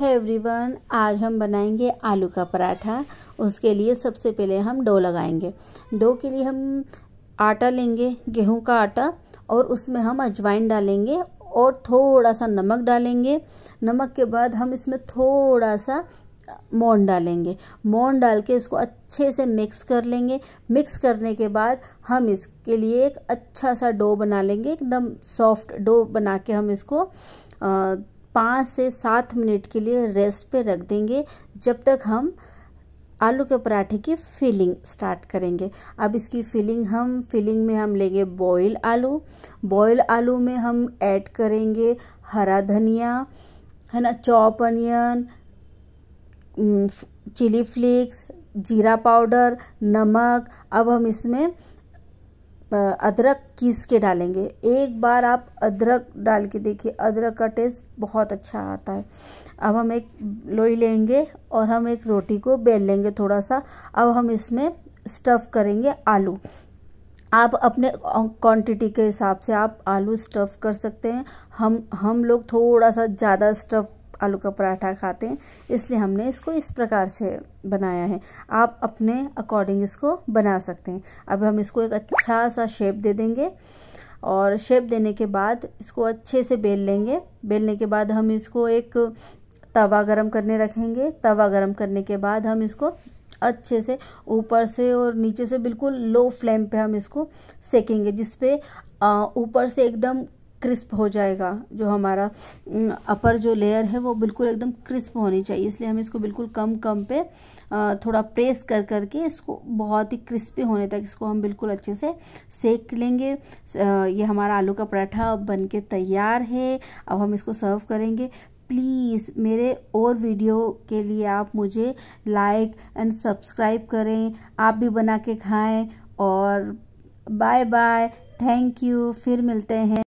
है एवरीवन आज हम बनाएंगे आलू का पराठा उसके लिए सबसे पहले हम डो लगाएंगे डो के लिए हम आटा लेंगे गेहूं का आटा और उसमें हम अजवाइन डालेंगे और थोड़ा सा नमक डालेंगे नमक के बाद हम इसमें थोड़ा सा मोन डालेंगे मोन डाल के इसको अच्छे से मिक्स कर लेंगे मिक्स करने के बाद हम इसके लिए एक अच्छा सा डो बना लेंगे एकदम सॉफ्ट डो बना के हम इसको आ, पाँच से सात मिनट के लिए रेस्ट पे रख देंगे जब तक हम आलू के पराठे की फिलिंग स्टार्ट करेंगे अब इसकी फिलिंग हम फिलिंग में हम लेंगे बॉयल आलू बॉयल आलू में हम ऐड करेंगे हरा धनिया है ना चॉप अनियन चिली फ्लेक्स जीरा पाउडर नमक अब हम इसमें अदरक कीस के डालेंगे एक बार आप अदरक डाल के देखिए अदरक का टेस्ट बहुत अच्छा आता है अब हम एक लोई लेंगे और हम एक रोटी को बेल लेंगे थोड़ा सा अब हम इसमें स्टफ़ करेंगे आलू आप अपने क्वांटिटी के हिसाब से आप आलू स्टफ़ कर सकते हैं हम हम लोग थोड़ा सा ज़्यादा स्टफ़ आलू का पराठा खाते हैं इसलिए हमने इसको इस प्रकार से बनाया है आप अपने अकॉर्डिंग इसको बना सकते हैं अब हम इसको एक अच्छा सा शेप दे देंगे और शेप देने के बाद इसको अच्छे से बेल लेंगे बेलने के बाद हम इसको एक तवा गरम करने रखेंगे तवा गरम करने के बाद हम इसको अच्छे से ऊपर से और नीचे से बिल्कुल लो फ्लेम पे हम इसको सेकेंगे जिसपे ऊपर से एकदम क्रिस्प हो जाएगा जो हमारा अपर जो लेयर है वो बिल्कुल एकदम क्रिस्प होनी चाहिए इसलिए हमें इसको बिल्कुल कम कम पे थोड़ा प्रेस कर करके इसको बहुत ही क्रिस्पी होने तक इसको हम बिल्कुल अच्छे से सेक लेंगे ये हमारा आलू का पराठा बन के तैयार है अब हम इसको सर्व करेंगे प्लीज़ मेरे और वीडियो के लिए आप मुझे लाइक एंड सब्सक्राइब करें आप भी बना के खाएँ और बाय बाय थैंक यू फिर मिलते हैं